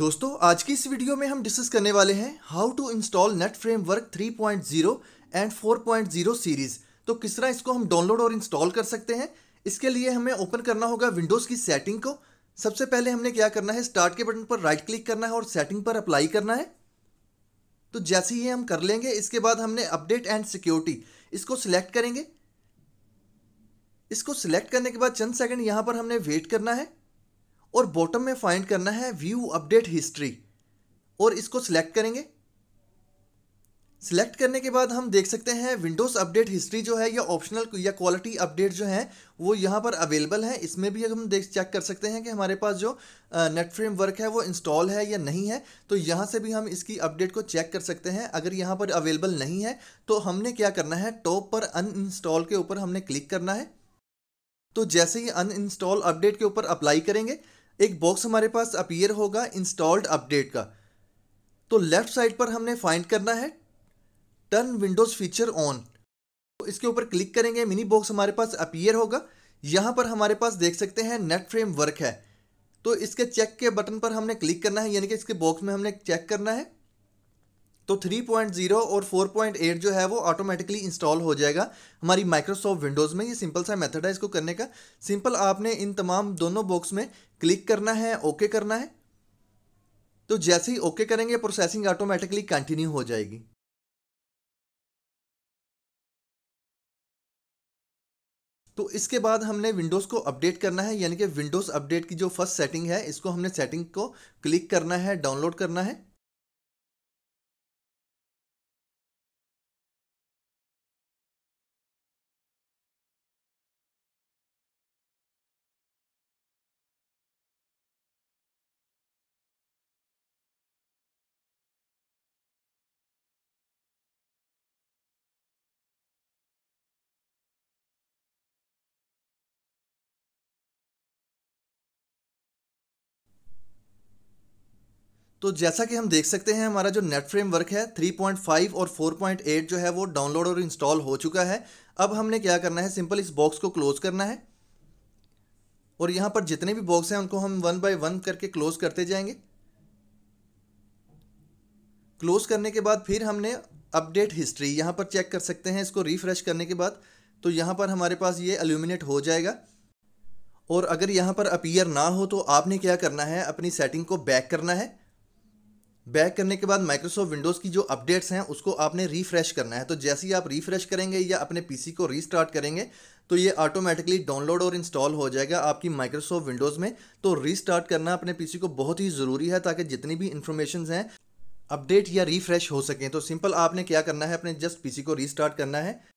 दोस्तों आज की इस वीडियो में हम डिस्कस करने वाले हैं how to install net framework 3.0 and 4.0 series तो किस तरह इसको हम डाउनलोड और इंस्टॉल कर सकते हैं इसके लिए हमें ओपन करना होगा विंडोज़ की सेटिंग को सबसे पहले हमने क्या करना है स्टार्ट के बटन पर राइट क्लिक करना है और सेटिंग पर अप्लाई करना है तो जैसे ही हम कर लेंगे इसके बाद हमने अपडेट एंड सिक्योरिटी इसको सिलेक्ट करेंगे इसको सिलेक्ट करने के बाद चंद सेकंड यहाँ पर हमने वेट करना है और बॉटम में फाइंड करना है व्यू अपडेट हिस्ट्री और इसको सिलेक्ट करेंगे सिलेक्ट करने के बाद हम देख सकते हैं विंडोज़ अपडेट हिस्ट्री जो है या ऑप्शनल या क्वालिटी अपडेट जो है वो यहाँ पर अवेलेबल है इसमें भी हम देख चेक कर सकते हैं कि हमारे पास जो नेट फ्रेम वर्क है वो इंस्टॉल है या नहीं है तो यहाँ से भी हम इसकी अपडेट को चेक कर सकते हैं अगर यहाँ पर अवेलेबल नहीं है तो हमने क्या करना है टॉप पर अन के ऊपर हमने क्लिक करना है तो जैसे ही अनइंस्टॉल अपडेट के ऊपर अप्लाई करेंगे एक बॉक्स हमारे पास अपीयर होगा इंस्टॉल्ड अपडेट का तो लेफ़्ट साइड पर हमने फाइंड करना है टर्न विंडोज़ फीचर ऑन तो इसके ऊपर क्लिक करेंगे मिनी बॉक्स हमारे पास अपीयर होगा यहां पर हमारे पास देख सकते हैं नेट फ्रेम वर्क है तो इसके चेक के बटन पर हमने क्लिक करना है यानी कि इसके बॉक्स में हमने चेक करना है तो 3.0 और 4.8 जो है वो ऑटोमेटिकली इंस्टॉल हो जाएगा हमारी माइक्रोसॉफ्ट विंडोज़ में ये सिंपल सा मेथड है इसको करने का सिंपल आपने इन तमाम दोनों बॉक्स में क्लिक करना है ओके करना है तो जैसे ही ओके करेंगे प्रोसेसिंग ऑटोमेटिकली कंटिन्यू हो जाएगी तो इसके बाद हमने विंडोज़ को अपडेट करना है यानी कि विंडोज़ अपडेट की जो फर्स्ट सेटिंग है इसको हमने सेटिंग को क्लिक करना है डाउनलोड करना है तो जैसा कि हम देख सकते हैं हमारा जो नेट फ्रेम वर्क है 3.5 और 4.8 जो है वो डाउनलोड और इंस्टॉल हो चुका है अब हमने क्या करना है सिंपल इस बॉक्स को क्लोज़ करना है और यहाँ पर जितने भी बॉक्स हैं उनको हम वन बाय वन करके क्लोज़ करते जाएंगे क्लोज़ करने के बाद फिर हमने अपडेट हिस्ट्री यहाँ पर चेक कर सकते हैं इसको रिफ़्रेश करने के बाद तो यहाँ पर हमारे पास ये अल्यूमिनेट हो जाएगा और अगर यहाँ पर अपीयर ना हो तो आपने क्या करना है अपनी सेटिंग को बैक करना है बैक करने के बाद माइक्रोसॉफ्ट विंडोज़ की जो अपडेट्स हैं उसको आपने रिफ्रेश करना है तो जैसे ही आप रिफ्रेश करेंगे या अपने पीसी को रीस्टार्ट करेंगे तो ये ऑटोमेटिकली डाउनलोड और इंस्टॉल हो जाएगा आपकी माइक्रोसॉफ्ट विंडोज़ में तो रीस्टार्ट करना अपने पी को बहुत ही ज़रूरी है ताकि जितनी भी इन्फॉर्मेशन हैं अपडेट या रिफ्रेश हो सकें तो सिंपल आपने क्या करना है अपने जस्ट पीसी को रीस्टार्ट करना है